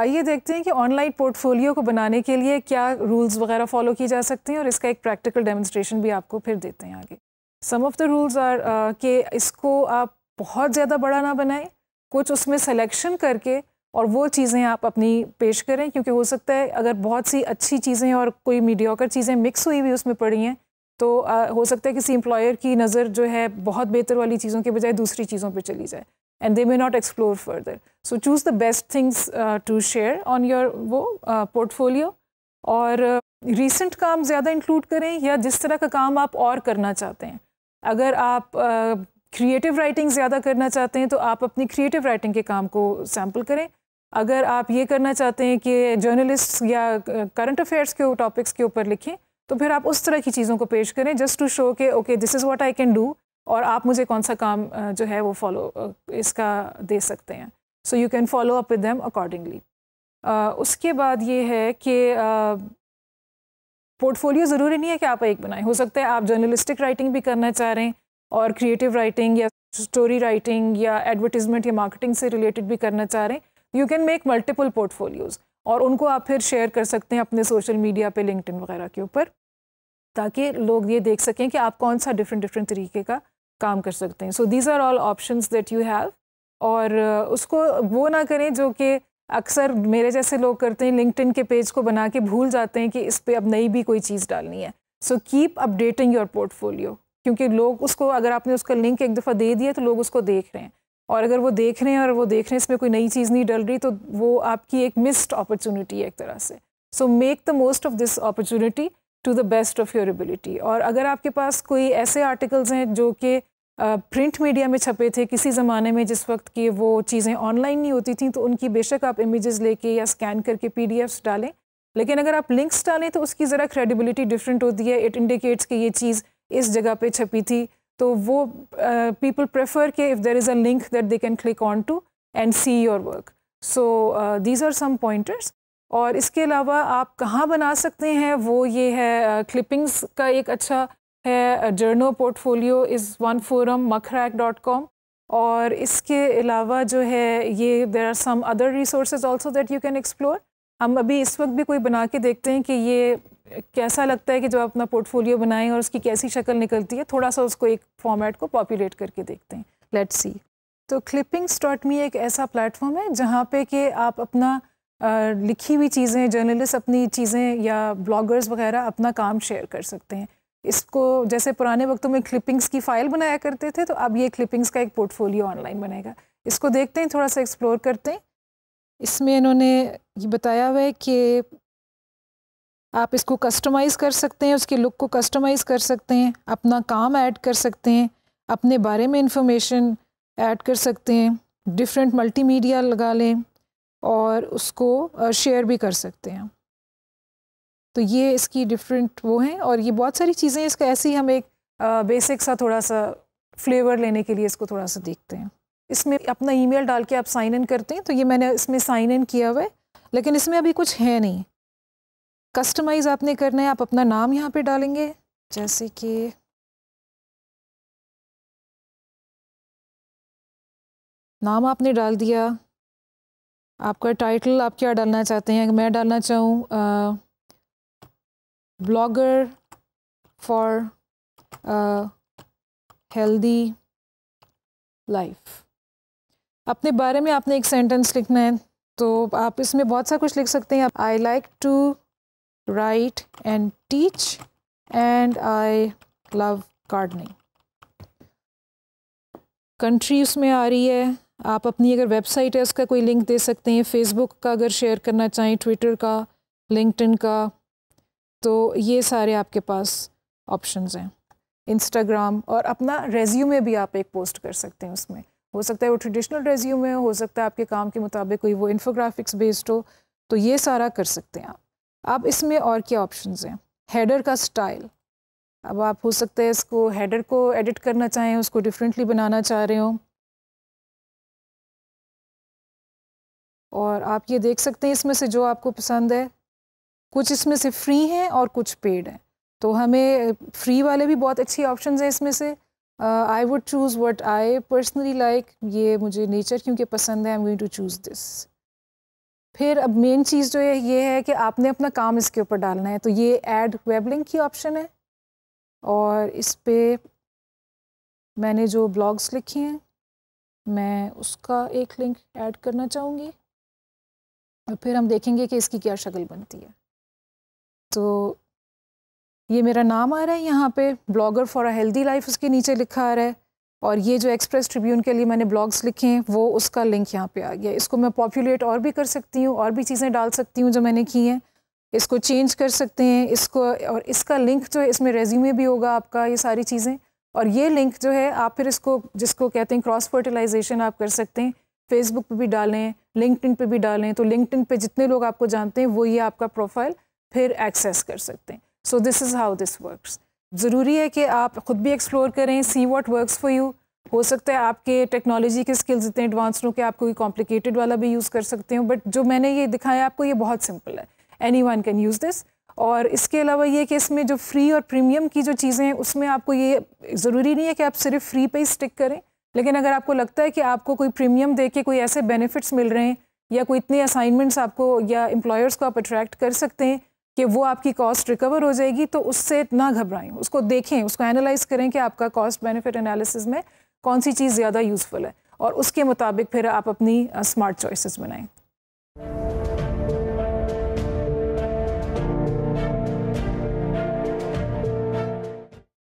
आइए देखते हैं कि ऑनलाइन पोर्टफोलियो को बनाने के लिए क्या रूल्स वगैरह फॉलो की जा सकते हैं और इसका एक प्रैक्टिकल डेमोन्स्ट्रेशन भी आपको फिर देते हैं आगे some of the rules are कि इसको आप बहुत ज़्यादा बड़ा ना बनाएं कुछ उसमें सिलेक्शन करके और वो चीज़ें आप अपनी पेश करें क्योंकि हो सकता है अगर बहुत सी अच्छी चीज़ें और कोई मीडियाकर चीज़ें मिक्स हुई भी उसमें पड़ी हैं तो आ, हो सकता है किसी एम्प्लॉयर की नज़र जो है बहुत बेहतर वाली चीज़ों के बजाय दूसरी चीज़ों पर चली जाए and they may not explore further. So choose the best things uh, to share on your वो uh, portfolio और uh, recent काम ज़्यादा इंक्लूड करें या जिस तरह का काम आप और करना चाहते हैं अगर आप क्रिएटिव uh, राइटिंग ज़्यादा करना चाहते हैं तो आप अपनी क्रिएटिव राइटिंग के काम को सैम्पल करें अगर आप ये करना चाहते हैं कि जर्नलिस्ट या करंट अफेयर्स के टॉपिक्स के ऊपर लिखें तो फिर आप उस तरह की चीज़ों को पेश करें जस्ट टू शो के okay this is what I can do और आप मुझे कौन सा काम जो है वो फॉलो इसका दे सकते हैं so you can follow up with them accordingly उसके बाद ये है कि पोर्टफोलियो ज़रूरी नहीं है कि आप एक बनाएं हो सकता है आप जर्नलिस्टिक राइटिंग भी करना चाह रहे हैं और क्रिएटिव राइटिंग या स्टोरी राइटिंग या एडवर्टीजमेंट या मार्केटिंग से रिलेटेड भी करना चाह रहे हैं you can make multiple portfolios और उनको आप फिर शेयर कर सकते हैं अपने सोशल मीडिया पे लिंकड वगैरह के ऊपर ताकि लोग ये देख सकें कि आप कौन सा डिफरेंट डिफरेंट तरीके का काम कर सकते हैं so these are all options that you have और uh, उसको वो ना करें जो कि अक्सर मेरे जैसे लोग करते हैं लिंकड के पेज को बना के भूल जाते हैं कि इस पर अब नई भी कोई चीज़ डालनी है so keep updating your portfolio क्योंकि लोग उसको अगर आपने उसका लिंक एक दफ़ा दे दिया तो लोग उसको देख रहे हैं और अगर वो देख रहे हैं और वो देख रहे हैं इसमें कोई नई चीज़ नहीं डल रही तो वो आपकी एक मिस्ड अपॉर्चुनिटी है एक तरह से so make the most of this opportunity to the best of your ability और अगर आपके पास कोई ऐसे आर्टिकल्स हैं जो कि प्रिंट मीडिया में छपे थे किसी ज़माने में जिस वक्त की वो चीज़ें ऑनलाइन नहीं होती थी तो उनकी बेशक आप इमेजेस लेके या स्कैन करके पी डालें लेकिन अगर आप लिंक्स डालें तो उसकी ज़रा क्रेडिबिलिटी डिफरेंट होती है इट इंडिकेट्स कि ये चीज़ इस जगह पे छपी थी तो वो पीपल प्रेफर के if there is a link that they can click on to and see your work so these are some pointers और इसके अलावा आप कहाँ बना सकते हैं वो ये है क्लिपिंग्स uh, का एक अच्छा है journo portfolio is one forum Muck Rack dot com और इसके अलावा जो है ये there are some other resource also that you can explore हम अभी इस वक्त भी कोई बना के देखते हैं कि ये कैसा लगता है कि जब आप अपना पोर्टफोलियो बनाएं और उसकी कैसी शक्ल निकलती है थोड़ा सा उसको एक फॉर्मेट को पॉपुलेट करके देखते हैं लेट्स सी तो क्लिपिंग्स डॉट मी एक ऐसा प्लेटफॉर्म है जहाँ पे कि आप अपना आ, लिखी हुई चीज़ें जर्नलिस्ट अपनी चीज़ें या ब्लॉगर्स वगैरह अपना काम शेयर कर सकते हैं इसको जैसे पुराने वक्तों में क्लिपिंग्स की फ़ाइल बनाया करते थे तो अब ये क्लिपिंग्स का एक पोर्टफोलियो ऑनलाइन बनेगा इसको देखते हैं थोड़ा सा एक्सप्लोर करते हैं इसमें इन्होंने ये बताया हुआ है कि आप इसको कस्टमाइज़ कर सकते हैं उसके लुक को कस्टमाइज़ कर सकते हैं अपना काम ऐड कर सकते हैं अपने बारे में इंफॉर्मेशन ऐड कर सकते हैं डिफरेंट मल्टीमीडिया लगा लें और उसको शेयर भी कर सकते हैं तो ये इसकी डिफरेंट वो हैं और ये बहुत सारी चीज़ें इसका ऐसे ही हम एक बेसिक सा थोड़ा सा फ्लेवर लेने के लिए इसको थोड़ा सा देखते हैं इसमें अपना ईमेल डाल के आप साइन इन करते हैं तो ये मैंने इसमें साइन इन किया हुआ है लेकिन इसमें अभी कुछ है नहीं कस्टमाइज़ आपने करना है आप अपना नाम यहाँ पे डालेंगे जैसे कि नाम आपने डाल दिया आपका टाइटल आप क्या डालना चाहते हैं मैं डालना चाहूँ blogger for a healthy life अपने बारे में आपने एक सेंटेंस लिखना है तो आप इसमें बहुत सा कुछ लिख सकते हैं आप I like to write and teach and I love gardening country उसमें आ रही है आप अपनी अगर वेबसाइट है उसका कोई लिंक दे सकते हैं फेसबुक का अगर शेयर करना चाहें ट्विटर का लिंकटिन का तो ये सारे आपके पास ऑप्शंस हैं इंस्टाग्राम और अपना रेज्यूमे भी आप एक पोस्ट कर सकते हैं उसमें हो सकता है वो ट्रेडिशनल रेज्यूमे हो हो सकता है आपके काम के मुताबिक कोई वो इन्फोग्राफिक्स बेस्ड हो तो ये सारा कर सकते हैं आप अब इसमें और क्या ऑप्शंस हैं हेडर का स्टाइल अब आप हो सकता है इसको हेडर को एडिट करना चाहें उसको डिफरेंटली बनाना चाह रहे हो और आप ये देख सकते हैं इसमें से जो आपको पसंद है कुछ इसमें से फ्री हैं और कुछ पेड हैं तो हमें फ्री वाले भी बहुत अच्छी ऑप्शन हैं इसमें से I would choose what I personally like ये मुझे नेचर क्योंकि पसंद है I am going to choose this फिर अब मेन चीज़ जो है ये है कि आपने अपना काम इसके ऊपर डालना है तो ये एड वेब लिंक की ऑप्शन है और इस पर मैंने जो ब्लॉग्स लिखे हैं मैं उसका एक लिंक ऐड करना चाहूँगी और फिर हम देखेंगे कि इसकी क्या शक्ल बनती है तो ये मेरा नाम आ रहा है यहाँ पे blogger for a healthy life उसके नीचे लिखा आ रहा है और ये जो एक्सप्रेस ट्रिब्यून के लिए मैंने ब्लॉग्स लिखे हैं वो उसका लिंक यहाँ पे आ गया इसको मैं पॉपुलेट और भी कर सकती हूँ और भी चीज़ें डाल सकती हूँ जो मैंने की हैं इसको चेंज कर सकते हैं इसको और इसका लिंक जो है इसमें रेज्यूमे भी होगा आपका ये सारी चीज़ें और ये लिंक जो है आप फिर इसको जिसको कहते हैं क्रॉस फर्टिलाइजेशन आप कर सकते हैं फेसबुक पर भी डालें लिंकड पर भी डालें तो लिंकड पे जितने लोग आपको जानते हैं वो ये आपका प्रोफाइल फिर एक्सेस कर सकते हैं so this is how this works ज़रूरी है कि आप ख़ुद भी एक्सप्लोर करें see what works for you हो सकता है आपके टेक्नोलॉजी के स्किल्स इतने एडवांस हो कि आप कोई कॉम्प्लिकेटेड वाला भी यूज़ कर सकते हो बट जो मैंने ये दिखाया आपको ये बहुत सिंपल है anyone can use this और इसके अलावा ये कि इसमें जो फ्री और प्रीमियम की जो चीज़ें हैं उसमें आपको ये ज़रूरी नहीं है कि आप सिर्फ फ्री पे ही स्टिक करें लेकिन अगर आपको लगता है कि आपको कोई प्रीमियम दे के कोई ऐसे बेनिफिट्स मिल रहे हैं या कोई इतने असाइनमेंट्स आपको या एम्प्लॉयर्स को आप अट्रैक्ट कर सकते हैं कि वो आपकी कॉस्ट रिकवर हो जाएगी तो उससे ना घबराएं उसको देखें उसको एनालाइज करें कि आपका कॉस्ट बेनिफिट एनालिसिस में कौन सी चीज़ ज़्यादा यूज़फुल है और उसके मुताबिक फिर आप अपनी स्मार्ट चॉइसेस बनाएं